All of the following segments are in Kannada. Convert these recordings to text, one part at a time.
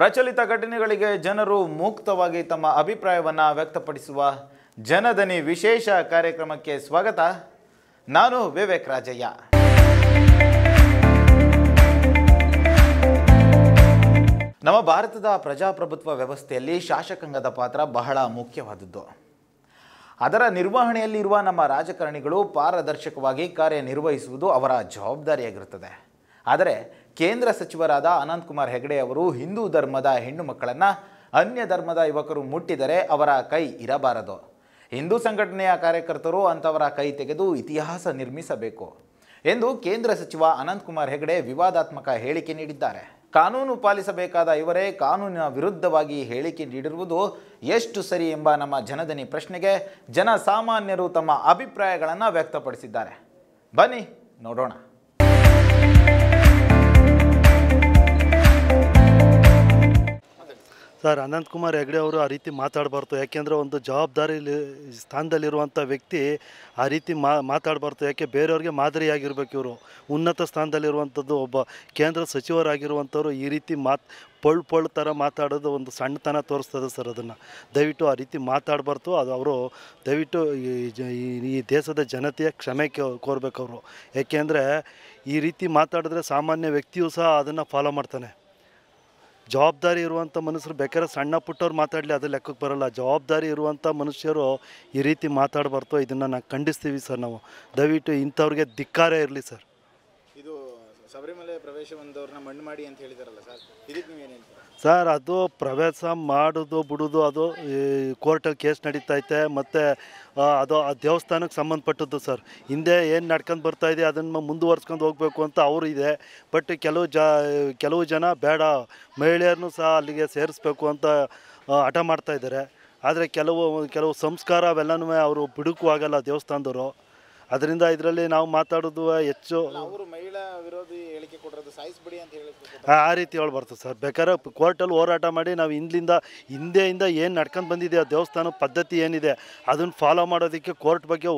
ಪ್ರಚಲಿತ ಘಟನೆಗಳಿಗೆ ಜನರು ಮುಕ್ತವಾಗಿ ತಮ್ಮ ಅಭಿಪ್ರಾಯವನ್ನು ವ್ಯಕ್ತಪಡಿಸುವ ಜನಧನಿ ವಿಶೇಷ ಕಾರ್ಯಕ್ರಮಕ್ಕೆ ಸ್ವಾಗತ ನಾನು ವಿವೇಕ್ ರಾಜಯ್ಯ ನಮ್ಮ ಭಾರತದ ಪ್ರಜಾಪ್ರಭುತ್ವ ವ್ಯವಸ್ಥೆಯಲ್ಲಿ ಶಾಸಕಾಂಗದ ಪಾತ್ರ ಬಹಳ ಮುಖ್ಯವಾದದ್ದು ಅದರ ನಿರ್ವಹಣೆಯಲ್ಲಿರುವ ನಮ್ಮ ರಾಜಕಾರಣಿಗಳು ಪಾರದರ್ಶಕವಾಗಿ ಕಾರ್ಯನಿರ್ವಹಿಸುವುದು ಅವರ ಜವಾಬ್ದಾರಿಯಾಗಿರುತ್ತದೆ ಆದರೆ ಕೇಂದ್ರ ಸಚಿವರಾದ ಅನಂತಕುಮಾರ್ ಹೆಗಡೆ ಅವರು ಹಿಂದೂ ಧರ್ಮದ ಹೆಣ್ಣು ಮಕ್ಕಳನ್ನು ಅನ್ಯ ಧರ್ಮದ ಯುವಕರು ಮುಟ್ಟಿದರೆ ಅವರ ಕೈ ಇರಬಾರದು ಹಿಂದೂ ಸಂಘಟನೆಯ ಕಾರ್ಯಕರ್ತರು ಅಂಥವರ ಕೈ ತೆಗೆದು ಇತಿಹಾಸ ನಿರ್ಮಿಸಬೇಕು ಎಂದು ಕೇಂದ್ರ ಸಚಿವ ಅನಂತಕುಮಾರ್ ಹೆಗಡೆ ವಿವಾದಾತ್ಮಕ ಹೇಳಿಕೆ ನೀಡಿದ್ದಾರೆ ಕಾನೂನು ಪಾಲಿಸಬೇಕಾದ ಇವರೇ ಕಾನೂನಿನ ವಿರುದ್ಧವಾಗಿ ಹೇಳಿಕೆ ನೀಡಿರುವುದು ಎಷ್ಟು ಸರಿ ಎಂಬ ನಮ್ಮ ಜನದನಿ ಪ್ರಶ್ನೆಗೆ ಜನಸಾಮಾನ್ಯರು ತಮ್ಮ ಅಭಿಪ್ರಾಯಗಳನ್ನು ವ್ಯಕ್ತಪಡಿಸಿದ್ದಾರೆ ಬನ್ನಿ ನೋಡೋಣ ಸರ್ ಅನಂತಕುಮಾರ್ ಹೆಗ್ಡೆ ಅವರು ಆ ರೀತಿ ಮಾತಾಡಬಾರ್ದು ಯಾಕೆಂದರೆ ಒಂದು ಜವಾಬ್ದಾರಿ ಸ್ಥಾನದಲ್ಲಿರುವಂಥ ವ್ಯಕ್ತಿ ಆ ರೀತಿ ಮಾ ಮಾತಾಡಬಾರ್ದು ಯಾಕೆ ಬೇರೆಯವ್ರಿಗೆ ಮಾದರಿಯಾಗಿರ್ಬೇಕು ಇವರು ಉನ್ನತ ಸ್ಥಾನದಲ್ಲಿರುವಂಥದ್ದು ಒಬ್ಬ ಕೇಂದ್ರ ಸಚಿವರಾಗಿರುವಂಥವ್ರು ಈ ರೀತಿ ಮಾತ್ ಪಳ್ ಪೊಳ್ ಥರ ಮಾತಾಡೋದು ಒಂದು ಸಣ್ಣತನ ತೋರಿಸ್ತದೆ ಸರ್ ಅದನ್ನು ದಯವಿಟ್ಟು ಆ ರೀತಿ ಮಾತಾಡಬಾರ್ದು ಅದು ಅವರು ದಯವಿಟ್ಟು ಈ ದೇಶದ ಜನತೆಯ ಕ್ಷಮೆ ಕೋರಬೇಕು ಅವರು ಏಕೆಂದರೆ ಈ ರೀತಿ ಮಾತಾಡಿದ್ರೆ ಸಾಮಾನ್ಯ ವ್ಯಕ್ತಿಯೂ ಸಹ ಅದನ್ನು ಫಾಲೋ ಮಾಡ್ತಾನೆ ಜವಾಬ್ದಾರಿ ಇರುವಂಥ ಮನುಷ್ಯರು ಬೇಕಾದ್ರೆ ಸಣ್ಣ ಪುಟ್ಟವ್ರು ಮಾತಾಡಲಿ ಅದು ಲೆಕ್ಕಕ್ಕೆ ಬರೋಲ್ಲ ಜವಾಬ್ದಾರಿ ಇರುವಂಥ ಮನುಷ್ಯರು ಈ ರೀತಿ ಮಾತಾಡಬಾರ್ದು ಇದನ್ನು ನಾವು ಖಂಡಿಸ್ತೀವಿ ಸರ್ ನಾವು ದಯವಿಟ್ಟು ಇಂಥವ್ರಿಗೆ ಧಿಕ್ಕಾರ ಇರಲಿ ಸರ್ ಶಬರಿಮಲೆ ಪ್ರವೇಶ ಮಣ್ಣು ಮಾಡಿ ಅಂತ ಹೇಳಿದಾರಲ್ಲ ಸರ್ ಇದಕ್ಕೆ ನೀವು ಸರ್ ಅದು ಪ್ರವೇಶ ಮಾಡೋದು ಬಿಡೋದು ಅದು ಈ ಕೋರ್ಟಲ್ಲಿ ಕೇಸ್ ನಡೀತೈತೆ ಮತ್ತು ಅದು ಆ ದೇವಸ್ಥಾನಕ್ಕೆ ಸಂಬಂಧಪಟ್ಟದ್ದು ಸರ್ ಹಿಂದೆ ಏನು ನಡ್ಕೊಂಡು ಬರ್ತಾ ಇದೆ ಅದನ್ನು ಮುಂದುವರ್ಸ್ಕೊಂಡು ಹೋಗಬೇಕು ಅಂತ ಅವರು ಇದೆ ಬಟ್ ಕೆಲವು ಜ ಕೆಲವು ಜನ ಬೇಡ ಮಹಿಳೆಯರನ್ನು ಸಹ ಅಲ್ಲಿಗೆ ಸೇರಿಸ್ಬೇಕು ಅಂತ ಹಠ ಇದ್ದಾರೆ ಆದರೆ ಕೆಲವು ಕೆಲವು ಸಂಸ್ಕಾರ ಅವೆಲ್ಲನೂ ಅವರು ಬಿಡುಕು ಆಗಲ್ಲ ದೇವಸ್ಥಾನದವರು ಅದರಿಂದ ಇದರಲ್ಲಿ ನಾವು ಮಾತಾಡೋದು ಹೆಚ್ಚು ಮಹಿಳಾ ವಿರೋಧಿ ಹೇಳಿಕೆ ಸಾಯಿಸ್ಬಿಡಿ ಅಂತ ಆ ರೀತಿ ಹೇಳಿ ಸರ್ ಬೇಕಾದ್ರೆ ಕೋರ್ಟಲ್ಲಿ ಹೋರಾಟ ಮಾಡಿ ನಾವು ಹಿಂದಿಂದ ಹಿಂದೆಯಿಂದ ಏನು ನಡ್ಕೊಂಡು ಬಂದಿದೆ ಆ ದೇವಸ್ಥಾನ ಪದ್ಧತಿ ಏನಿದೆ ಅದನ್ನು ಫಾಲೋ ಮಾಡೋದಕ್ಕೆ ಕೋರ್ಟ್ ಬಗ್ಗೆ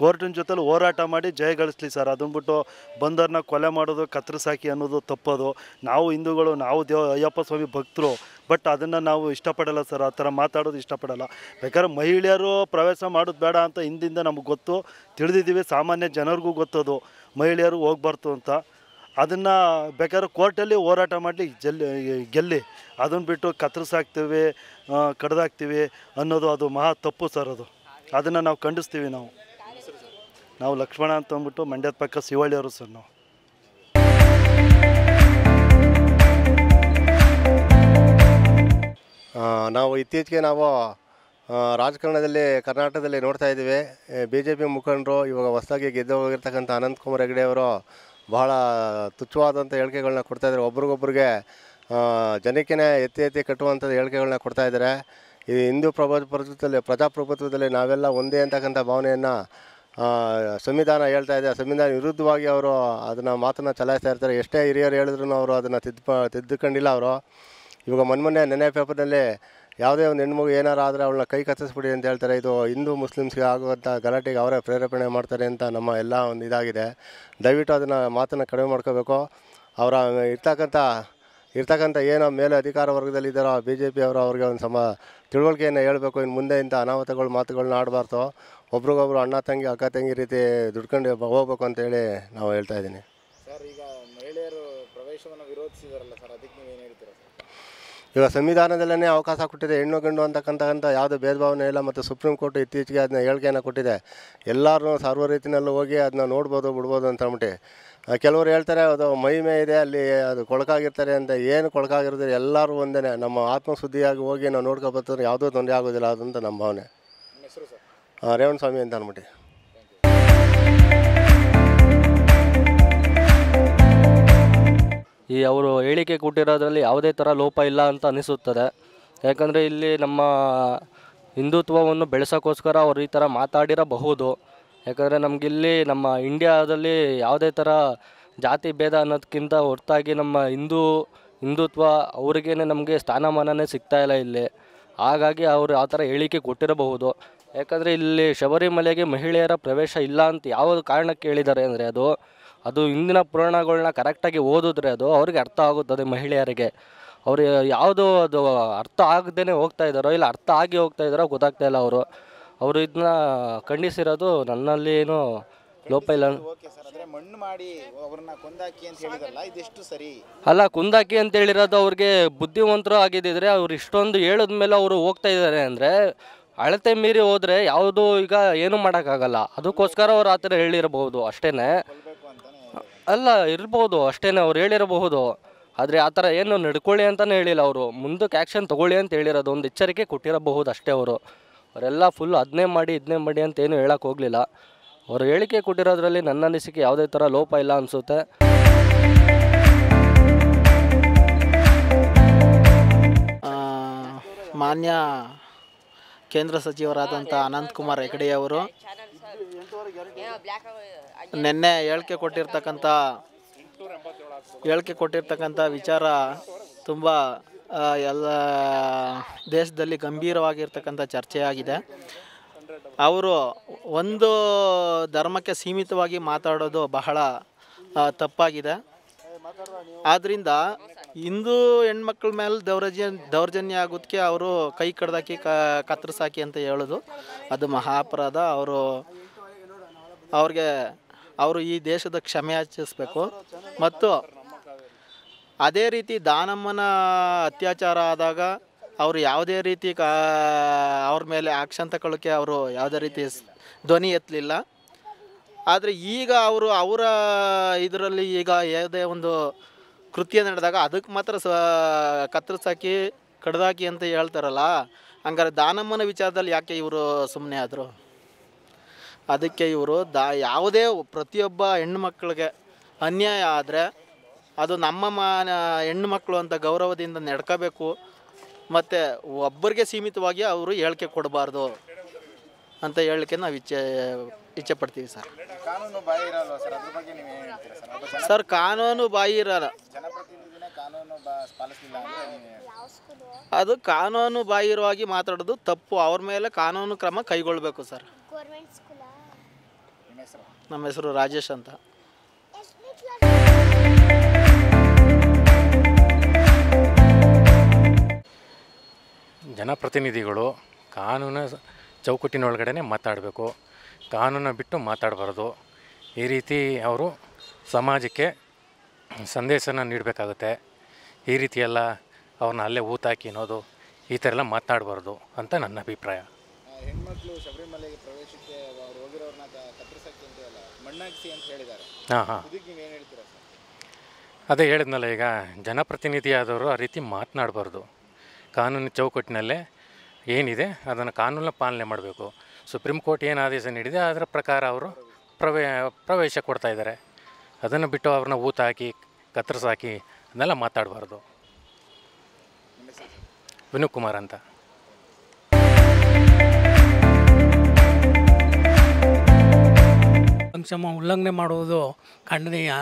ಕೋರ್ಟಿನ ಜೊತೆಲಿ ಹೋರಾಟ ಮಾಡಿ ಜಯ ಗಳಿಸ್ಲಿ ಸರ್ ಬಿಟ್ಟು ಬಂದರನ್ನ ಕೊಲೆ ಮಾಡೋದು ಕತ್ತರಿಸಾಕಿ ಅನ್ನೋದು ತಪ್ಪೋದು ನಾವು ಹಿಂದೂಗಳು ನಾವು ದೇವ ಅಯ್ಯಪ್ಪ ಸ್ವಾಮಿ ಭಕ್ತರು ಬಟ್ ಅದನ್ನು ನಾವು ಇಷ್ಟಪಡಲ್ಲ ಸರ್ ಆ ಥರ ಮಾತಾಡೋದು ಇಷ್ಟಪಡಲ್ಲ ಬೇಕಾದ್ರೆ ಮಹಿಳೆಯರು ಪ್ರವೇಶ ಮಾಡೋದು ಬೇಡ ಅಂತ ಹಿಂದಿಂದ ನಮ್ಗೆ ಗೊತ್ತು ತಿಳಿದಿದ್ದೀವಿ ಸಾಮಾನ್ಯ ಜನರಿಗೂ ಗೊತ್ತದು ಮಹಿಳೆಯರು ಹೋಗ್ಬಾರ್ದು ಅಂತ ಅದನ್ನು ಬೇಕಾದ್ರೆ ಕೋರ್ಟಲ್ಲಿ ಹೋರಾಟ ಮಾಡಲಿ ಜಲ್ಲಿ ಗೆಲ್ಲಿ ಅದನ್ನು ಬಿಟ್ಟು ಕತ್ರಿಸಾಕ್ತೀವಿ ಕಡ್ದಾಕ್ತೀವಿ ಅನ್ನೋದು ಅದು ಮಹಾ ತಪ್ಪು ಸರ್ ಅದು ಅದನ್ನು ನಾವು ಖಂಡಿಸ್ತೀವಿ ನಾವು ನಾವು ಲಕ್ಷ್ಮಣ ಅಂತ ಅಂದ್ಬಿಟ್ಟು ಮಂಡ್ಯದ ಪಕ್ಕ ಶಿವಳ್ಳಿಯವರು ಸರ್ ನಾವು ನಾವು ಇತ್ತೀಚೆಗೆ ನಾವು ರಾಜಕಾರಣದಲ್ಲಿ ಕರ್ನಾಟಕದಲ್ಲಿ ನೋಡ್ತಾ ಇದ್ದೀವಿ ಬಿ ಜೆ ಪಿ ಮುಖಂಡರು ಇವಾಗ ಹೊಸದಾಗಿ ಗೆದ್ದು ಹೋಗಿರ್ತಕ್ಕಂಥ ಅನಂತಕುಮಾರ್ ಕುಮಾರ್ ಹೆಗಡೆ ಅವರು ಬಹಳ ತುಚ್ಛವಾದಂಥ ಹೇಳಿಕೆಗಳನ್ನ ಇದ್ದಾರೆ ಒಬ್ರಿಗೊಬ್ರಿಗೆ ಜನಕ್ಕೆ ಎತ್ತಿ ಎತ್ತಿ ಕಟ್ಟುವಂಥದ್ದು ಹೇಳಿಕೆಗಳನ್ನ ಇದ್ದಾರೆ ಈ ಹಿಂದೂ ಪ್ರಭುತ್ವದಲ್ಲಿ ಪ್ರಜಾಪ್ರಭುತ್ವದಲ್ಲಿ ನಾವೆಲ್ಲ ಒಂದೇ ಅಂತಕ್ಕಂಥ ಭಾವನೆಯನ್ನು ಸಂವಿಧಾನ ಹೇಳ್ತಾ ಇದೆ ಸಂವಿಧಾನ ವಿರುದ್ಧವಾಗಿ ಅವರು ಅದನ್ನು ಮಾತನ್ನು ಚಲಾಯಿಸ್ತಾ ಇರ್ತಾರೆ ಎಷ್ಟೇ ಹಿರಿಯರು ಹೇಳಿದ್ರು ಅವರು ಅದನ್ನು ತಿದ್ದು ತಿದ್ದುಕೊಂಡಿಲ್ಲ ಅವರು ಇವಾಗ ಮೊನ್ನೆ ನೆನೆ ಪೇಪರ್ನಲ್ಲಿ ಯಾವುದೇ ಒಂದು ಹೆಣ್ಮಗು ಏನಾರು ಆದರೆ ಅವಳನ್ನ ಕೈ ಕತ್ತಿಸ್ಬಿಡಿ ಅಂತ ಹೇಳ್ತಾರೆ ಇದು ಹಿಂದೂ ಮುಸ್ಲಿಮ್ಸ್ಗೆ ಆಗುವಂಥ ಗಲಾಟೆಗೆ ಅವರೇ ಪ್ರೇರೇಪಣೆ ಮಾಡ್ತಾರೆ ಅಂತ ನಮ್ಮ ಎಲ್ಲ ಒಂದು ಇದಾಗಿದೆ ದಯವಿಟ್ಟು ಅದನ್ನು ಮಾತನ್ನು ಕಡಿಮೆ ಮಾಡ್ಕೋಬೇಕು ಅವರ ಇರ್ತಕ್ಕಂಥ ಇರ್ತಕ್ಕಂಥ ಏನೋ ಮೇಲೆ ಅಧಿಕಾರ ವರ್ಗದಲ್ಲಿ ಬಿ ಜೆ ಪಿ ಅವರು ಅವ್ರಿಗೆ ಒಂದು ಸಮ ತಿಳುವಳಿಕೆಯನ್ನು ಹೇಳಬೇಕು ಇನ್ನು ಮುಂದೆ ಇಂಥ ಅನಾಹುತಗಳು ಮಾತುಗಳನ್ನ ಆಡಬಾರ್ದು ಒಬ್ರಿಗೊಬ್ರು ಅಣ್ಣ ತಂಗಿ ಅಕ್ಕ ತಂಗಿ ರೀತಿ ದುಡ್ಕೊಂಡು ಹೋಗ್ಬೇಕು ಅಂತೇಳಿ ನಾವು ಹೇಳ್ತಾ ಇದ್ದೀನಿ ಸರ್ ಈಗ ಮಹಿಳೆಯರು ಪ್ರವೇಶವನ್ನು ವಿರೋಧಿಸಿದಾರಲ್ಲ ಸರ್ ಅದಕ್ಕೆ ಸಂವಿಧಾನದಲ್ಲೇ ಅವಕಾಶ ಕೊಟ್ಟಿದೆ ಹೆಣ್ಣು ಗಂಡು ಅಂತಕ್ಕಂಥ ಯಾವುದೇ ಭೇದ ಭಾವನೆ ಇಲ್ಲ ಮತ್ತು ಸುಪ್ರೀಂ ಕೋರ್ಟ್ ಇತ್ತೀಚೆಗೆ ಅದನ್ನ ಹೇಳಿಕೆಯನ್ನು ಕೊಟ್ಟಿದೆ ಎಲ್ಲರೂ ಸಾರ್ವ ರೀತಿಯಲ್ಲೂ ಹೋಗಿ ಅದನ್ನ ನೋಡ್ಬೋದು ಬಿಡ್ಬೋದು ಅಂತ ಅಂದ್ಬಿಟ್ಟು ಕೆಲವರು ಹೇಳ್ತಾರೆ ಅದು ಮಹಿಮೆ ಇದೆ ಅಲ್ಲಿ ಅದು ಕೊಳಕಾಗಿರ್ತಾರೆ ಅಂತ ಏನು ಕೊಳಕಾಗಿರೋದ್ರೆ ಎಲ್ಲರೂ ಒಂದೇ ನಮ್ಮ ಆತ್ಮಸುದ್ದಿಯಾಗಿ ಹೋಗಿ ನಾವು ನೋಡ್ಕೊಬರ್ತಾರೆ ಯಾವುದೂ ತೊಂದರೆ ಆಗೋದಿಲ್ಲ ಅದಂತ ನಮ್ಮ ಭಾವನೆ ಸ್ವಾಮಿ ಅಂತ ಅಂದ್ಬಿಟ್ಟು ಈ ಅವರು ಹೇಳಿಕೆ ಕೊಟ್ಟಿರೋದ್ರಲ್ಲಿ ಯಾವುದೇ ಥರ ಲೋಪ ಇಲ್ಲ ಅಂತ ಅನಿಸುತ್ತದೆ ಯಾಕಂದರೆ ಇಲ್ಲಿ ನಮ್ಮ ಹಿಂದುತ್ವವನ್ನು ಬೆಳೆಸೋಕ್ಕೋಸ್ಕರ ಅವರು ಈ ಥರ ಮಾತಾಡಿರಬಹುದು ಯಾಕಂದರೆ ನಮಗಿಲ್ಲಿ ನಮ್ಮ ಇಂಡಿಯಾದಲ್ಲಿ ಯಾವುದೇ ಥರ ಜಾತಿ ಭೇದ ಅನ್ನೋದಕ್ಕಿಂತ ಹೊರತಾಗಿ ನಮ್ಮ ಹಿಂದೂ ಹಿಂದುತ್ವ ಅವ್ರಿಗೇ ನಮಗೆ ಸ್ಥಾನಮಾನನೇ ಸಿಗ್ತಾಯಿಲ್ಲ ಇಲ್ಲಿ ಹಾಗಾಗಿ ಅವರು ಆ ಥರ ಹೇಳಿಕೆ ಕೊಟ್ಟಿರಬಹುದು ಯಾಕಂದರೆ ಇಲ್ಲಿ ಶಬರಿಮಲೆಗೆ ಮಹಿಳೆಯರ ಪ್ರವೇಶ ಇಲ್ಲ ಅಂತ ಯಾವ ಕಾರಣಕ್ಕೆ ಹೇಳಿದ್ದಾರೆ ಅಂದರೆ ಅದು ಅದು ಹಿಂದಿನ ಪುರಾಣಗಳನ್ನ ಕರೆಕ್ಟಾಗಿ ಓದಿದ್ರೆ ಅದು ಅವ್ರಿಗೆ ಅರ್ಥ ಆಗುತ್ತದೆ ಮಹಿಳೆಯರಿಗೆ ಅವರು ಯಾವುದು ಅದು ಅರ್ಥ ಆಗದೇ ಹೋಗ್ತಾ ಇದ್ದಾರೋ ಇಲ್ಲ ಅರ್ಥ ಆಗಿ ಹೋಗ್ತಾ ಇದ್ದಾರೋ ಗೊತ್ತಾಗ್ತಾ ಇಲ್ಲ ಅವರು ಅವರು ಇದನ್ನ ಖಂಡಿಸಿರೋದು ನನ್ನಲ್ಲಿ ಏನು ಲೋಪ ಇಲ್ಲ ಮಣ್ಣು ಮಾಡಿ ಕುಂದಾಕಿ ಅಂತ ಹೇಳಿದಲ್ಲ ಸರಿ ಅಲ್ಲ ಕುಂದಾಕಿ ಅಂತ ಹೇಳಿರೋದು ಅವ್ರಿಗೆ ಬುದ್ಧಿವಂತರು ಆಗಿದ್ದಿದ್ರೆ ಅವ್ರು ಇಷ್ಟೊಂದು ಹೇಳಿದ್ಮೇಲೆ ಅವರು ಹೋಗ್ತಾ ಇದ್ದಾರೆ ಅಂದರೆ ಅಳತೆ ಮೀರಿ ಹೋದರೆ ಯಾವುದು ಈಗ ಏನು ಮಾಡೋಕ್ಕಾಗಲ್ಲ ಅದಕ್ಕೋಸ್ಕರ ಅವ್ರು ಆ ಥರ ಹೇಳಿರಬಹುದು ಅಷ್ಟೇ ಅಲ್ಲ ಇರ್ಬೋದು ಅಷ್ಟೇ ಅವ್ರು ಹೇಳಿರಬಹುದು ಆದರೆ ಆ ಥರ ಏನು ನಡ್ಕೊಳ್ಳಿ ಅಂತಲೇ ಹೇಳಿಲ್ಲ ಅವರು ಮುಂದಕ್ಕೆ ಆ್ಯಕ್ಷನ್ ತೊಗೊಳ್ಳಿ ಅಂತ ಹೇಳಿರೋದು ಒಂದು ಎಚ್ಚರಿಕೆ ಕೊಟ್ಟಿರಬಹುದು ಅಷ್ಟೇ ಅವರು ಅವರೆಲ್ಲ ಫುಲ್ ಅದನ್ನೇ ಮಾಡಿ ಇದನ್ನೇ ಮಾಡಿ ಅಂತ ಏನೂ ಹೇಳಕ್ಕೆ ಹೋಗಲಿಲ್ಲ ಅವರು ಹೇಳಿಕೆ ಕೊಟ್ಟಿರೋದ್ರಲ್ಲಿ ನನ್ನ ಅನಿಸಿಕೆ ಯಾವುದೇ ಥರ ಲೋಪ ಇಲ್ಲ ಅನಿಸುತ್ತೆ ಮಾನ್ಯ ಕೇಂದ್ರ ಸಚಿವರಾದಂಥ ಅನಂತಕುಮಾರ್ ಅವರು ನಿನ್ನೆ ಹೇಳಿಕೆ ಕೊಟ್ಟಿರ್ತಕ್ಕಂಥ ಹೇಳಿಕೆ ಕೊಟ್ಟಿರ್ತಕ್ಕಂಥ ವಿಚಾರ ತುಂಬ ಎಲ್ಲ ದೇಶದಲ್ಲಿ ಗಂಭೀರವಾಗಿರ್ತಕ್ಕಂಥ ಚರ್ಚೆಯಾಗಿದೆ ಅವರು ಒಂದು ಧರ್ಮಕ್ಕೆ ಸೀಮಿತವಾಗಿ ಮಾತಾಡೋದು ಬಹಳ ತಪ್ಪಾಗಿದೆ ಆದ್ದರಿಂದ ಹಿಂದೂ ಹೆಣ್ಮಕ್ಳ ಮೇಲೆ ದೌರ್ಜನ್ಯ ದೌರ್ಜನ್ಯ ಆಗೋದಕ್ಕೆ ಅವರು ಕೈ ಕಡ್ದಾಕಿ ಕತ್ತರಿಸಾಕಿ ಅಂತ ಹೇಳೋದು ಅದು ಮಹಾಪರಾಧ ಅವರು ಅವ್ರಿಗೆ ಅವರು ಈ ದೇಶದ ಕ್ಷಮೆಯಾಚಿಸಬೇಕು ಮತ್ತು ಅದೇ ರೀತಿ ದಾನಮ್ಮನ ಅತ್ಯಾಚಾರ ಆದಾಗ ಅವರು ಯಾವುದೇ ರೀತಿ ಕಾ ಅವ್ರ ಮೇಲೆ ಆಕ್ಷನ್ ತಗೊಳ್ಳೋಕ್ಕೆ ಅವರು ಯಾವುದೇ ರೀತಿ ಧ್ವನಿ ಎತ್ತಲಿಲ್ಲ ಆದರೆ ಈಗ ಅವರು ಅವರ ಇದರಲ್ಲಿ ಈಗ ಯಾವುದೇ ಒಂದು ಕೃತ್ಯ ನಡೆದಾಗ ಅದಕ್ಕೆ ಮಾತ್ರ ಸ ಕತ್ತರಿಸಾಕಿ ಕಡ್ದಾಕಿ ಅಂತ ಹೇಳ್ತಾರಲ್ಲ ಹಂಗಾರೆ ದಾನಮ್ಮನ ವಿಚಾರದಲ್ಲಿ ಯಾಕೆ ಇವರು ಸುಮ್ಮನೆ ಆದರು ಅದಕ್ಕೆ ಇವರು ದಾ ಯಾವುದೇ ಪ್ರತಿಯೊಬ್ಬ ಹೆಣ್ಣು ಮಕ್ಕಳಿಗೆ ಅನ್ಯಾಯ ಆದರೆ ಅದು ನಮ್ಮ ಮಾನ ಹೆಣ್ಣು ಮಕ್ಕಳು ಅಂತ ಗೌರವದಿಂದ ನಡ್ಕೋಬೇಕು ಮತ್ತು ಒಬ್ಬರಿಗೆ ಸೀಮಿತವಾಗಿ ಅವರು ಹೇಳಿಕೆ ಕೊಡಬಾರ್ದು ಅಂತ ಹೇಳಿಕೆ ನಾವು ಇಚ್ಛೆ ಇಚ್ಛೆ ಪಡ್ತೀವಿ ಸರ್ ಕಾನೂನು ಸರ್ ಕಾನೂನು ಬಾಯಿ ಇರಲ್ಲ ಅದು ಕಾನೂನು ಬಾಯಿ ಇರುವಾಗಿ ಅದು ಕಾನೂನು ಬಾಹಿರವಾಗಿ ಮಾತಾಡೋದು ತಪ್ಪು ಅವ್ರ ಮೇಲೆ ಕಾನೂನು ಕ್ರಮ ಕೈಗೊಳ್ಳಬೇಕು ಸರ್ ನಮ್ಮ ಹೆಸರು ರಾಜೇಶ್ ಅಂತ ಜನಪ್ರತಿನಿಧಿಗಳು ಕಾನೂನು ಚೌಕಟ್ಟಿನೊಳಗಡೆ ಮಾತಾಡಬೇಕು ಕಾನೂನು ಬಿಟ್ಟು ಮಾತಾಡಬಾರ್ದು ಈ ರೀತಿ ಅವರು ಸಮಾಜಕ್ಕೆ ಸಂದೇಶನ ನೀಡಬೇಕಾಗುತ್ತೆ ಈ ರೀತಿಯೆಲ್ಲ ಅವ್ರನ್ನ ಅಲ್ಲೇ ಊತಾಕಿ ಅನ್ನೋದು ಈ ಥರ ಎಲ್ಲ ಮಾತನಾಡಬಾರ್ದು ಅಂತ ನನ್ನ ಅಭಿಪ್ರಾಯ ಹೆಣ್ಮಕ್ಳು ಶಬರಿಮಲೆಗೆ ಪ್ರವೇಶಕ್ಕೆ ಅಂತ ಹೇಳಿದ್ದಾರೆ ಹಾಂ ಹಾಂ ನೀವು ಏನು ಹೇಳ್ತೀರಾ ಅದೇ ಹೇಳಿದ್ನಲ್ಲ ಈಗ ಜನಪ್ರತಿನಿಧಿಯಾದವರು ಆ ರೀತಿ ಮಾತನಾಡಬಾರ್ದು ಕಾನೂನು ಚೌಕಟ್ಟಿನಲ್ಲೇ ಏನಿದೆ ಅದನ್ನು ಕಾನೂನ ಪಾಲನೆ ಮಾಡಬೇಕು ಸುಪ್ರೀಂ ಕೋರ್ಟ್ ಏನು ಆದೇಶ ನೀಡಿದೆ ಅದರ ಪ್ರಕಾರ ಅವರು ಪ್ರವೇ ಪ್ರವೇಶ ಕೊಡ್ತಾ ಇದ್ದಾರೆ ಅದನ್ನು ಬಿಟ್ಟು ಅವ್ರನ್ನ ಊತ ಹಾಕಿ ಕತ್ತರಿಸಾಕಿ ಅದನ್ನೆಲ್ಲ ಮಾತಾಡಬಾರ್ದು ವಿನೂ ಕುಮಾರ್ ಅಂತ ಉಲ್ಲಂಘನೆ ಮಾಡುವುದು ಖಂಡನೀಯ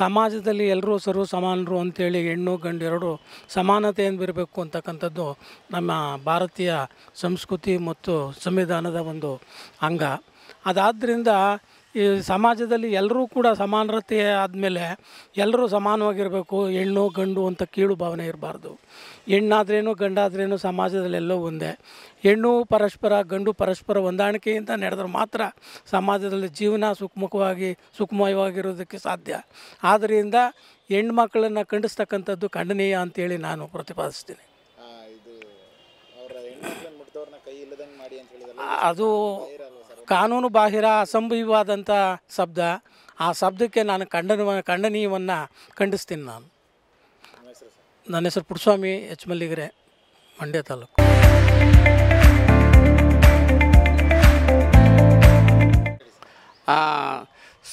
ಸಮಾಜದಲ್ಲಿ ಎಲ್ಲರೂ ಸರ್ವ ಸಮಾನರು ಅಂತೇಳಿ ಹೆಣ್ಣು ಗಂಡು ಎರಡು ಸಮಾನತೆಯಿಂದ ಬಿರಬೇಕು ಅಂತಕ್ಕಂಥದ್ದು ನಮ್ಮ ಭಾರತೀಯ ಸಂಸ್ಕೃತಿ ಮತ್ತು ಸಂವಿಧಾನದ ಒಂದು ಅಂಗ ಅದಾದ್ದರಿಂದ ಈ ಸಮಾಜದಲ್ಲಿ ಎಲ್ಲರೂ ಕೂಡ ಸಮಾನತೆ ಆದಮೇಲೆ ಎಲ್ಲರೂ ಸಮಾನವಾಗಿರಬೇಕು ಹೆಣ್ಣು ಗಂಡು ಅಂತ ಕೀಳು ಭಾವನೆ ಇರಬಾರ್ದು ಹೆಣ್ಣಾದ್ರೇನು ಗಂಡಾದ್ರೇನು ಸಮಾಜದಲ್ಲೆಲ್ಲೋ ಒಂದೇ ಹೆಣ್ಣು ಪರಸ್ಪರ ಗಂಡು ಪರಸ್ಪರ ಹೊಂದಾಣಿಕೆಯಿಂದ ನಡೆದ್ರೆ ಮಾತ್ರ ಸಮಾಜದಲ್ಲಿ ಜೀವನ ಸುಖಮುಖವಾಗಿ ಸುಖಮಯವಾಗಿರೋದಕ್ಕೆ ಸಾಧ್ಯ ಆದ್ದರಿಂದ ಹೆಣ್ಣು ಮಕ್ಕಳನ್ನು ಖಂಡಿಸ್ತಕ್ಕಂಥದ್ದು ಖಂಡನೀಯ ಅಂತೇಳಿ ನಾನು ಪ್ರತಿಪಾದಿಸ್ತೀನಿ ಅದು ಕಾನೂನು ಬಾಹಿರ ಶಬ್ದ ಆ ಶಬ್ದಕ್ಕೆ ನಾನು ಖಂಡನ ಖಂಡನೀಯವನ್ನು ಖಂಡಿಸ್ತೀನಿ ನಾನು ನನ್ನ ಹೆಸರು Puttaswamy H Malligere Mandya taluk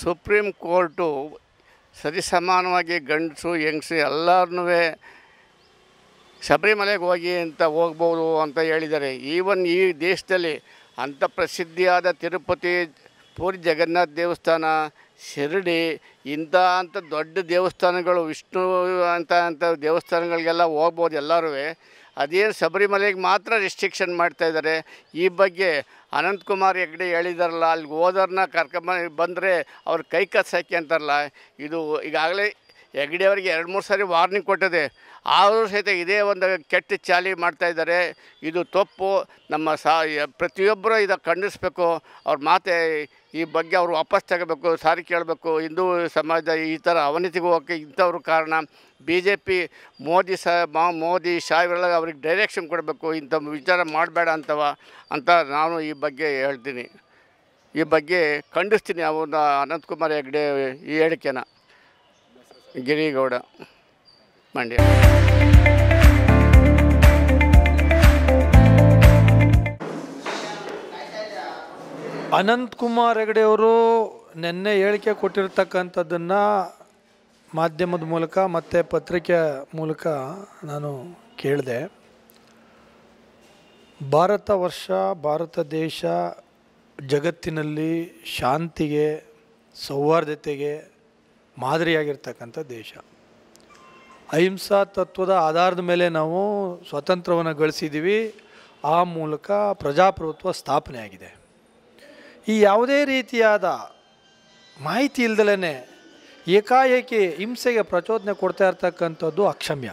supreme court ಸಮಾನವಾಗಿ ಗಂಡಸು ಹೆಂಗ್ಸು ಎಲ್ಲರನ್ನೂ ಶಬರಿಮಲೆಗೆ ಹೋಗಿ ಅಂತ ಹೋಗ್ಬೋದು ಅಂತ ಹೇಳಿದ್ದಾರೆ ಈವನ್ ಈ ದೇಶದಲ್ಲಿ ಅಂಥ ಪ್ರಸಿದ್ಧಿಯಾದ ತಿರುಪತಿ ಪೂರಿ ಜಗನ್ನಾಥ ದೇವಸ್ಥಾನ ಶಿರಡಿ ಇಂಥ ಅಂಥ ದೊಡ್ಡ ದೇವಸ್ಥಾನಗಳು ವಿಷ್ಣು ಅಂತ ಅಂಥ ದೇವಸ್ಥಾನಗಳಿಗೆಲ್ಲ ಹೋಗ್ಬೋದು ಎಲ್ಲರೂ ಅದೇನು ಶಬರಿಮಲೆಗೆ ಮಾತ್ರ ರಿಸ್ಟ್ರಿಕ್ಷನ್ ಮಾಡ್ತಾಯಿದ್ದಾರೆ ಈ ಬಗ್ಗೆ ಅನಂತಕುಮಾರ್ ಹೆಗ್ಡೆ ಹೇಳಿದಾರಲ್ಲ ಅಲ್ಲಿಗೆ ಹೋದವ್ರನ್ನ ಕರ್ಕಮ ಬಂದರೆ ಅವ್ರು ಕೈ ಕಸಾಕಿ ಅಂತಾರಲ್ಲ ಇದು ಈಗಾಗಲೇ ಹೆಗ್ಡೆ ಅವರಿಗೆ ಎರಡು ಮೂರು ಸಾರಿ ವಾರ್ನಿಂಗ್ ಕೊಟ್ಟಿದೆ ಅವರು ಸಹಿತ ಇದೇ ಒಂದು ಕೆಟ್ಟ ಚಾಲಿ ಮಾಡ್ತಾಯಿದ್ದಾರೆ ಇದು ತಪ್ಪು ನಮ್ಮ ಸಾ ಪ್ರತಿಯೊಬ್ಬರೂ ಇದಕ್ಕೆ ಖಂಡಿಸ್ಬೇಕು ಅವ್ರ ಮಾತೆ ಈ ಬಗ್ಗೆ ಅವರು ವಾಪಸ್ ತಗೋಬೇಕು ಸಾರಿ ಕೇಳಬೇಕು ಹಿಂದೂ ಸಮಾಜ ಈ ಥರ ಅವನತಿಗೆ ಹೋಗೋಕ್ಕೆ ಇಂಥವ್ರ ಕಾರಣ ಬಿ ಜೆ ಪಿ ಮೋದಿ ಸಹ ಮೋದಿ ಶಾ ಇವರೆಲ್ಲ ಅವ್ರಿಗೆ ಡೈರೆಕ್ಷನ್ ಕೊಡಬೇಕು ಇಂಥ ವಿಚಾರ ಮಾಡಬೇಡ ಅಂತವ ಅಂತ ನಾನು ಈ ಬಗ್ಗೆ ಹೇಳ್ತೀನಿ ಈ ಬಗ್ಗೆ ಖಂಡಿಸ್ತೀನಿ ಅವನ ಅನಂತಕುಮಾರ್ ಹೆಗ್ಡೆ ಈ ಹೇಳಿಕೆನ ಗಿರಿಗೌಡ ಮಂಡ್ಯ ಅನಂತ್ ಕುಮಾರ್ ಹೆಗಡೆ ಅವರು ನಿನ್ನೆ ಹೇಳಿಕೆ ಕೊಟ್ಟಿರ್ತಕ್ಕಂಥದ್ದನ್ನು ಮಾಧ್ಯಮದ ಮೂಲಕ ಮತ್ತು ಪತ್ರಿಕೆ ಮೂಲಕ ನಾನು ಕೇಳಿದೆ ಭಾರತ ವರ್ಷ ಭಾರತ ದೇಶ ಜಗತ್ತಿನಲ್ಲಿ ಶಾಂತಿಗೆ ಸೌಹಾರ್ದತೆಗೆ ಮಾದರಿಯಾಗಿರ್ತಕ್ಕಂಥ ದೇಶ ಅಹಿಂಸಾ ತತ್ವದ ಆಧಾರದ ಮೇಲೆ ನಾವು ಸ್ವಾತಂತ್ರ್ಯವನ್ನು ಗಳಿಸಿದ್ದೀವಿ ಆ ಮೂಲಕ ಪ್ರಜಾಪ್ರಭುತ್ವ ಸ್ಥಾಪನೆ ಆಗಿದೆ ಈ ಯಾವುದೇ ರೀತಿಯಾದ ಮಾಹಿತಿ ಇಲ್ದಲೇ ಏಕಾಏಕಿ ಹಿಂಸೆಗೆ ಪ್ರಚೋದನೆ ಕೊಡ್ತಾ ಇರ್ತಕ್ಕಂಥದ್ದು ಅಕ್ಷಮ್ಯ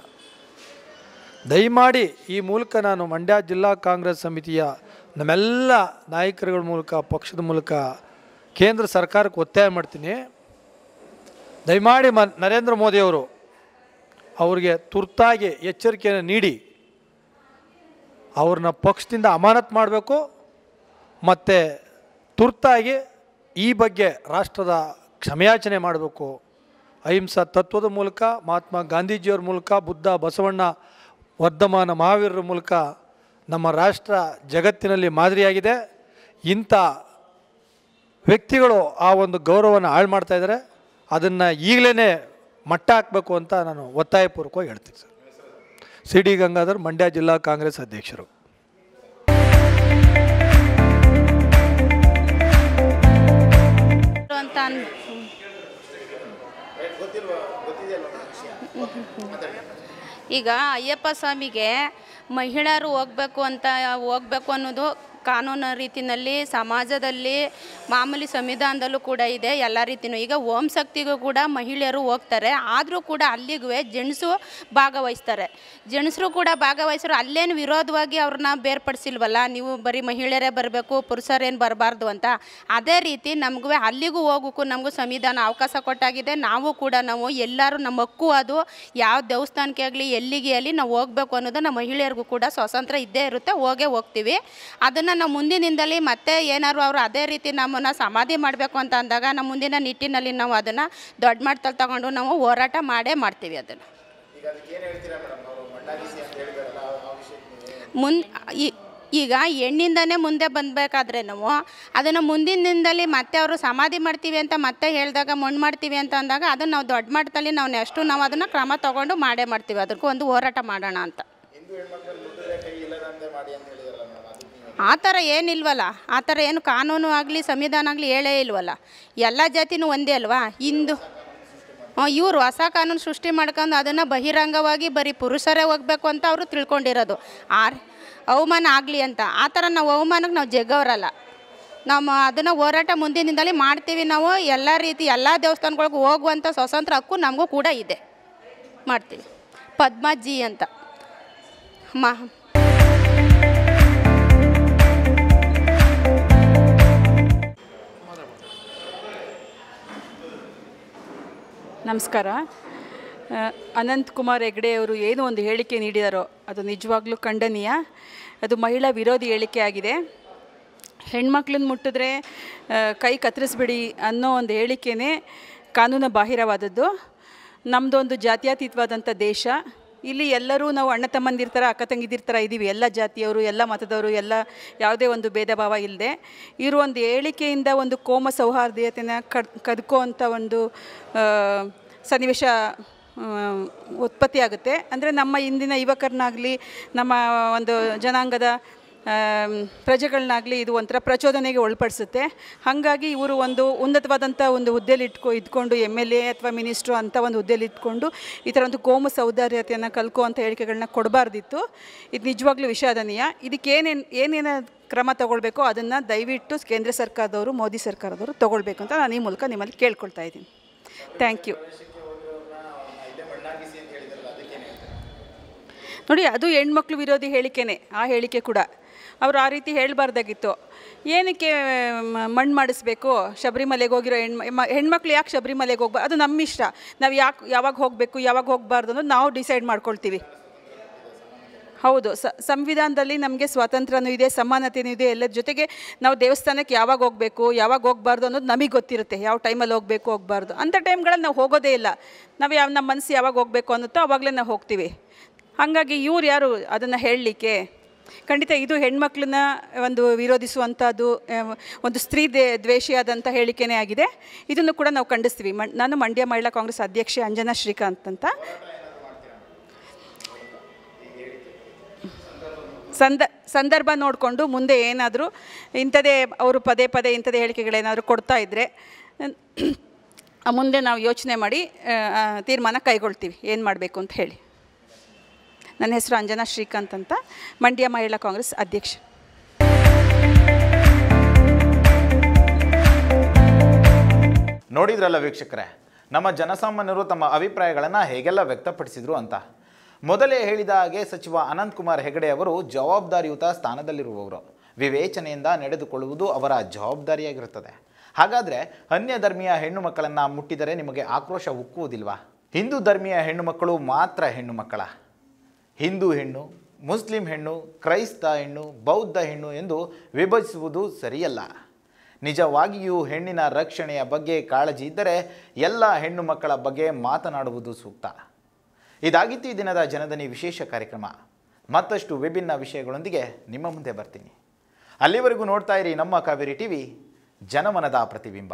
ದಯಮಾಡಿ ಈ ಮೂಲಕ ನಾನು ಮಂಡ್ಯ ಜಿಲ್ಲಾ ಕಾಂಗ್ರೆಸ್ ಸಮಿತಿಯ ನಮ್ಮೆಲ್ಲ ನಾಯಕರುಗಳ ಮೂಲಕ ಪಕ್ಷದ ಮೂಲಕ ಕೇಂದ್ರ ಸರ್ಕಾರಕ್ಕೆ ಒತ್ತಾಯ ಮಾಡ್ತೀನಿ ದಯಮಾಡಿ ಮ ನರೇಂದ್ರ ಮೋದಿಯವರು ಅವರಿಗೆ ತುರ್ತಾಗಿ ಎಚ್ಚರಿಕೆಯನ್ನು ನೀಡಿ ಅವ್ರನ್ನ ಪಕ್ಷದಿಂದ ಅಮಾನತ್ ಮಾಡಬೇಕು ಮತ್ತು ತುರ್ತಾಗಿ ಈ ಬಗ್ಗೆ ರಾಷ್ಟ್ರದ ಕ್ಷಮೆಯಾಚನೆ ಮಾಡಬೇಕು ಅಹಿಂಸಾ ತತ್ವದ ಮೂಲಕ ಮಹಾತ್ಮ ಗಾಂಧೀಜಿಯವ್ರ ಮೂಲಕ ಬುದ್ಧ ಬಸವಣ್ಣ ವರ್ಧಮಾನ ಮಹಾವೀರರ ಮೂಲಕ ನಮ್ಮ ರಾಷ್ಟ್ರ ಜಗತ್ತಿನಲ್ಲಿ ಮಾದರಿಯಾಗಿದೆ ಇಂಥ ವ್ಯಕ್ತಿಗಳು ಆ ಒಂದು ಗೌರವವನ್ನು ಹಾಳು ಮಾಡ್ತಾಯಿದ್ದಾರೆ ಅದನ್ನು ಈಗಲೇ ಮಟ್ಟ ಹಾಕಬೇಕು ಅಂತ ನಾನು ಒತ್ತಾಯಪೂರ್ವಕವಾಗಿ ಹೇಳ್ತೀನಿ sir C D Gangadhar Mandya ಜಿಲ್ಲಾ ಕಾಂಗ್ರೆಸ್ ಅಧ್ಯಕ್ಷರು ಅಂತ ಈಗ ಅಯ್ಯಪ್ಪ ಸ್ವಾಮಿಗೆ ಮಹಿಳೆಯರು ಹೋಗ್ಬೇಕು ಅಂತ ಹೋಗ್ಬೇಕು ಅನ್ನೋದು ಕಾನೂನು ರೀತಿಯಲ್ಲಿ ಸಮಾಜದಲ್ಲಿ ಮಾಮೂಲಿ ಸಂವಿಧಾನದಲ್ಲೂ ಕೂಡ ಇದೆ ಎಲ್ಲ ರೀತಿಯೂ ಈಗ ಓಂ ಶಕ್ತಿಗೂ ಕೂಡ ಮಹಿಳೆಯರು ಹೋಗ್ತಾರೆ ಆದರೂ ಕೂಡ ಅಲ್ಲಿಗೂ ಜೆಂಟ್ಸು ಭಾಗವಹಿಸ್ತಾರೆ ಜೆಂಟ್ಸರು ಕೂಡ ಭಾಗವಹಿಸ್ರು ಅಲ್ಲೇನು ವಿರೋಧವಾಗಿ ಅವ್ರನ್ನ ಬೇರ್ಪಡಿಸಿಲ್ವಲ್ಲ ನೀವು ಬರೀ ಮಹಿಳೆಯರೇ ಬರಬೇಕು ಪುರುಷರೇನು ಬರಬಾರ್ದು ಅಂತ ಅದೇ ರೀತಿ ನಮಗೂ ಅಲ್ಲಿಗೂ ಹೋಗೋಕ್ಕೂ ನಮಗೂ ಸಂವಿಧಾನ ಅವಕಾಶ ಕೊಟ್ಟಾಗಿದೆ ನಾವು ಕೂಡ ನಾವು ಎಲ್ಲರೂ ನಮ್ಮ ಹಕ್ಕು ಅದು ಯಾವ ದೇವಸ್ಥಾನಕ್ಕೆ ಆಗಲಿ ಎಲ್ಲಿಗೆ ಅಲ್ಲಿ ನಾವು ಹೋಗಬೇಕು ಅನ್ನೋದು ನಮ್ಮ ಮಹಿಳೆಯರಿಗೂ ಕೂಡ ಸ್ವಾತಂತ್ರ್ಯ ಇದ್ದೇ ಇರುತ್ತೆ ಹೋಗೇ ಹೋಗ್ತೀವಿ ಅದನ್ನು ಅದನ್ನು ಮುಂದಿನ ಮುಂದಿನಿಂದಲೇ ಮತ್ತೆ ಏನಾದ್ರು ಅವರು ಅದೇ ರೀತಿ ನಮ್ಮನ್ನು ಸಮಾಧಿ ಮಾಡಬೇಕು ಅಂತ ಅಂದಾಗ ನಮ್ಮ ಮುಂದಿನ ನಿಟ್ಟಿನಲ್ಲಿ ನಾವು ಅದನ್ನು ದೊಡ್ಡ ಮಟ್ಟದಲ್ಲಿ ತಗೊಂಡು ನಾವು ಹೋರಾಟ ಮಾಡೇ ಮಾಡ್ತೀವಿ ಅದನ್ನು ಮುಂದೆ ಈಗ ಹೆಣ್ಣಿಂದನೇ ಮುಂದೆ ಬಂದಬೇಕಾದ್ರೆ ನಾವು ಅದನ್ನು ದಿನದಲ್ಲಿ ಮತ್ತೆ ಅವರು ಸಮಾಧಿ ಮಾಡ್ತೀವಿ ಅಂತ ಮತ್ತೆ ಹೇಳಿದಾಗ ಮಣ್ಣು ಮಾಡ್ತೀವಿ ಅಂತ ಅಂದಾಗ ಅದನ್ನು ನಾವು ದೊಡ್ಡ ಮಟ್ಟದಲ್ಲಿ ನಾವು ನೆಕ್ಸ್ಟು ನಾವು ಅದನ್ನು ಕ್ರಮ ತೊಗೊಂಡು ಮಾಡೇ ಮಾಡ್ತೀವಿ ಅದಕ್ಕೂ ಒಂದು ಹೋರಾಟ ಮಾಡೋಣ ಅಂತ ಆ ಥರ ಏನಿಲ್ವಲ್ಲ ಆ ಥರ ಏನು ಕಾನೂನು ಆಗಲಿ ಸಂವಿಧಾನ ಆಗಲಿ ಹೇಳೇ ಇಲ್ವಲ್ಲ ಎಲ್ಲ ಜಾತಿನೂ ಒಂದೇ ಅಲ್ವಾ ಹಿಂದೂ ಇವರು ಹೊಸ ಕಾನೂನು ಸೃಷ್ಟಿ ಮಾಡ್ಕೊಂಡು ಅದನ್ನು ಬಹಿರಂಗವಾಗಿ ಬರೀ ಪುರುಷರೇ ಹೋಗ್ಬೇಕು ಅಂತ ಅವರು ತಿಳ್ಕೊಂಡಿರೋದು ಆರ್ ಅವಮಾನ ಆಗಲಿ ಅಂತ ಆ ಥರ ನಾವು ಅವಮಾನಕ್ಕೆ ನಾವು ಜಗ್ಗವರಲ್ಲ ನಾವು ಅದನ್ನು ಹೋರಾಟ ಮುಂದಿನಿಂದಲೇ ಮಾಡ್ತೀವಿ ನಾವು ಎಲ್ಲ ರೀತಿ ಎಲ್ಲ ದೇವಸ್ಥಾನಗಳಿಗೆ ಹೋಗುವಂಥ ಸ್ವತಂತ್ರ ಹಕ್ಕು ನಮಗೂ ಕೂಡ ಇದೆ ಮಾಡ್ತೀವಿ ಪದ್ಮಾಜಿ ಅಂತ ಮಹ ನಮಸ್ಕಾರ ಅನಂತಕುಮಾರ್ ಹೆಗ್ಡೆಯವರು ಏನು ಒಂದು ಹೇಳಿಕೆ ನೀಡಿದಾರೋ ಅದು ನಿಜವಾಗ್ಲೂ ಖಂಡನೀಯ ಅದು ಮಹಿಳಾ ವಿರೋಧಿ ಹೇಳಿಕೆ ಆಗಿದೆ ಹೆಣ್ಮಕ್ಳನ್ನ ಮುಟ್ಟಿದ್ರೆ ಕೈ ಕತ್ತರಿಸ್ಬಿಡಿ ಅನ್ನೋ ಒಂದು ಹೇಳಿಕೆನೇ ಕಾನೂನು ಬಾಹಿರವಾದದ್ದು ನಮ್ಮದೊಂದು ಜಾತ್ಯಾತೀತವಾದಂಥ ದೇಶ ಇಲ್ಲಿ ಎಲ್ಲರೂ ನಾವು ಅಣ್ಣ ತಮ್ಮಂದಿರ್ತಾರೆ ಅಕ್ಕ ತಂಗಿದಿರ್ತಾರೆ ಥರ ಇದ್ದೀವಿ ಎಲ್ಲ ಜಾತಿಯವರು ಎಲ್ಲ ಮತದವರು ಎಲ್ಲ ಯಾವುದೇ ಒಂದು ಭೇದ ಭಾವ ಇಲ್ಲದೆ ಇರೋ ಒಂದು ಹೇಳಿಕೆಯಿಂದ ಒಂದು ಕೋಮ ಸೌಹಾರ್ದೀಯತೆಯನ್ನು ಕಡ್ ಕದ್ಕೋವಂಥ ಒಂದು ಸನ್ನಿವೇಶ ಉತ್ಪತ್ತಿಯಾಗುತ್ತೆ ಅಂದರೆ ನಮ್ಮ ಇಂದಿನ ಯುವಕರನ್ನಾಗಲಿ ನಮ್ಮ ಒಂದು ಜನಾಂಗದ ಪ್ರಜೆಗಳನ್ನಾಗಲಿ ಇದು ಒಂಥರ ಪ್ರಚೋದನೆಗೆ ಒಳಪಡಿಸುತ್ತೆ ಹಾಗಾಗಿ ಇವರು ಒಂದು ಉನ್ನತವಾದಂಥ ಒಂದು ಹುದ್ದೆಯಲ್ಲಿ ಇಟ್ಕೊ ಇದ್ಕೊಂಡು ಎಮ್ ಎಲ್ ಎ ಅಥವಾ ಮಿನಿಸ್ಟ್ರು ಅಂತ ಒಂದು ಹುದ್ದೆಯಲ್ಲಿ ಇಟ್ಕೊಂಡು ಈ ಥರ ಒಂದು ಕೋಮು ಸೌದಾರ್ಯತೆಯನ್ನು ಕಲ್ಕೋ ಅಂತ ಹೇಳಿಕೆಗಳನ್ನ ಕೊಡಬಾರ್ದಿತ್ತು ಇದು ನಿಜವಾಗ್ಲೂ ವಿಷಾದನೀಯ ಇದಕ್ಕೆ ಏನೇನು ಕ್ರಮ ತಗೊಳ್ಬೇಕೋ ಅದನ್ನು ದಯವಿಟ್ಟು ಕೇಂದ್ರ ಸರ್ಕಾರದವರು ಮೋದಿ ಸರ್ಕಾರದವರು ತೊಗೊಳ್ಬೇಕು ಅಂತ ನಾನು ಈ ಮೂಲಕ ನಿಮ್ಮಲ್ಲಿ ಕೇಳ್ಕೊಳ್ತಾ ಇದ್ದೀನಿ ಥ್ಯಾಂಕ್ ಯು ನೋಡಿ ಅದು ಹೆಣ್ಮಕ್ಳು ವಿರೋಧಿ ಹೇಳಿಕೆನೇ ಆ ಹೇಳಿಕೆ ಕೂಡ ಅವರು ಆ ರೀತಿ ಹೇಳಬಾರ್ದಾಗಿತ್ತು ಏನಕ್ಕೆ ಮಣ್ಣು ಮಾಡಿಸ್ಬೇಕು ಶಬರಿಮಲೆಗೆ ಹೋಗಿರೋ ಹೆಣ್ಮ ಹೆಣ್ಮಕ್ಳು ಯಾಕೆ ಶಬರಿಮಲೆಗೆ ಹೋಗ್ಬಾರ್ದು ಅದು ನಮ್ಮ ಇಷ್ಟ ನಾವು ಯಾಕೆ ಯಾವಾಗ ಹೋಗಬೇಕು ಯಾವಾಗ ಹೋಗಬಾರ್ದು ಅನ್ನೋದು ನಾವು ಡಿಸೈಡ್ ಮಾಡ್ಕೊಳ್ತೀವಿ ಹೌದು ಸಂವಿಧಾನದಲ್ಲಿ ನಮಗೆ ಸ್ವಾತಂತ್ರ್ಯನೂ ಇದೆ ಸಮಾನತೆಯೂ ಇದೆ ಎಲ್ಲದ ಜೊತೆಗೆ ನಾವು ದೇವಸ್ಥಾನಕ್ಕೆ ಯಾವಾಗ ಹೋಗಬೇಕು ಯಾವಾಗ ಹೋಗಬಾರ್ದು ಅನ್ನೋದು ನಮಗೆ ಗೊತ್ತಿರುತ್ತೆ ಯಾವ ಟೈಮಲ್ಲಿ ಹೋಗಬೇಕು ಹೋಗಬಾರ್ದು ಅಂಥ ಟೈಮ್ಗಳಲ್ಲಿ ನಾವು ಹೋಗೋದೇ ಇಲ್ಲ ನಾವು ಯಾವ ನಮ್ಮ ಮನಸ್ಸು ಯಾವಾಗ ಹೋಗಬೇಕು ಅನ್ನುತ್ತೋ ಆವಾಗಲೇ ನಾವು ಹೋಗ್ತೀವಿ ಹಾಗಾಗಿ ಇವ್ರು ಯಾರು ಅದನ್ನು ಹೇಳಲಿಕ್ಕೆ ಖಂಡಿತ ಇದು ಹೆಣ್ಮಕ್ಳನ್ನ ಒಂದು ವಿರೋಧಿಸುವಂಥದ್ದು ಒಂದು ಸ್ತ್ರೀ ದೇ ದ್ವೇಷಿಯಾದಂಥ ಹೇಳಿಕೆನೇ ಆಗಿದೆ ಇದನ್ನು ಕೂಡ ನಾವು ಖಂಡಿಸ್ತೀವಿ ಮ ನಾನು ಮಂಡ್ಯ ಮಹಿಳಾ ಕಾಂಗ್ರೆಸ್ ಅಧ್ಯಕ್ಷೆ ಅಂಜನಾ ಶ್ರೀಕಾಂತ್ ಅಂತ ಸಂದ ಸಂದರ್ಭ ನೋಡಿಕೊಂಡು ಮುಂದೆ ಏನಾದರೂ ಇಂಥದೇ ಅವರು ಪದೇ ಪದೇ ಇಂಥದೇ ಹೇಳಿಕೆಗಳೇನಾದರೂ ಕೊಡ್ತಾ ಇದ್ದರೆ ಮುಂದೆ ನಾವು ಯೋಚನೆ ಮಾಡಿ ತೀರ್ಮಾನ ಕೈಗೊಳ್ತೀವಿ ಏನು ಮಾಡಬೇಕು ಅಂತ ಹೇಳಿ ನನ್ನ ಹೆಸರು ಅಂಜನಾ ಶ್ರೀಕಾಂತ್ ಅಂತ ಮಂಡ್ಯ ಮಹಿಳಾ ಕಾಂಗ್ರೆಸ್ ಅಧ್ಯಕ್ಷ ನೋಡಿದ್ರಲ್ಲ ವೀಕ್ಷಕರೇ ನಮ್ಮ ಜನಸಾಮಾನ್ಯರು ತಮ್ಮ ಅಭಿಪ್ರಾಯಗಳನ್ನು ಹೇಗೆಲ್ಲ ವ್ಯಕ್ತಪಡಿಸಿದರು ಅಂತ ಮೊದಲೇ ಹೇಳಿದ ಹಾಗೆ ಸಚಿವ ಅನಂತಕುಮಾರ್ ಹೆಗಡೆ ಅವರು ಜವಾಬ್ದಾರಿಯುತ ಸ್ಥಾನದಲ್ಲಿರುವವರು ವಿವೇಚನೆಯಿಂದ ನಡೆದುಕೊಳ್ಳುವುದು ಅವರ ಜವಾಬ್ದಾರಿಯಾಗಿರುತ್ತದೆ ಹಾಗಾದರೆ ಅನ್ಯ ಧರ್ಮೀಯ ಹೆಣ್ಣು ಮಕ್ಕಳನ್ನು ಮುಟ್ಟಿದರೆ ನಿಮಗೆ ಆಕ್ರೋಶ ಉಕ್ಕುವುದಿಲ್ವಾ ಹಿಂದೂ ಧರ್ಮೀಯ ಹೆಣ್ಣು ಮಕ್ಕಳು ಮಾತ್ರ ಹೆಣ್ಣು ಮಕ್ಕಳ ಹಿಂದೂ ಹೆಣ್ಣು ಮುಸ್ಲಿಂ ಹೆಣ್ಣು ಕ್ರೈಸ್ತ ಹೆಣ್ಣು ಬೌದ್ಧ ಹೆಣ್ಣು ಎಂದು ವಿಭಜಿಸುವುದು ಸರಿಯಲ್ಲ ನಿಜವಾಗಿಯೂ ಹೆಣ್ಣಿನ ರಕ್ಷಣೆಯ ಬಗ್ಗೆ ಕಾಳಜಿ ಇದ್ದರೆ ಎಲ್ಲ ಹೆಣ್ಣು ಮಕ್ಕಳ ಬಗ್ಗೆ ಮಾತನಾಡುವುದು ಸೂಕ್ತ ಇದಾಗಿತ್ತು ಈ ದಿನದ ಜನದನಿ ವಿಶೇಷ ಕಾರ್ಯಕ್ರಮ ಮತ್ತಷ್ಟು ವಿಭಿನ್ನ ವಿಷಯಗಳೊಂದಿಗೆ ನಿಮ್ಮ ಮುಂದೆ ಬರ್ತೀನಿ ಅಲ್ಲಿವರೆಗೂ ನೋಡ್ತಾ ಇರಿ ನಮ್ಮ ಕಾವೇರಿ ಟಿವಿ ಜನಮನದ ಪ್ರತಿಬಿಂಬ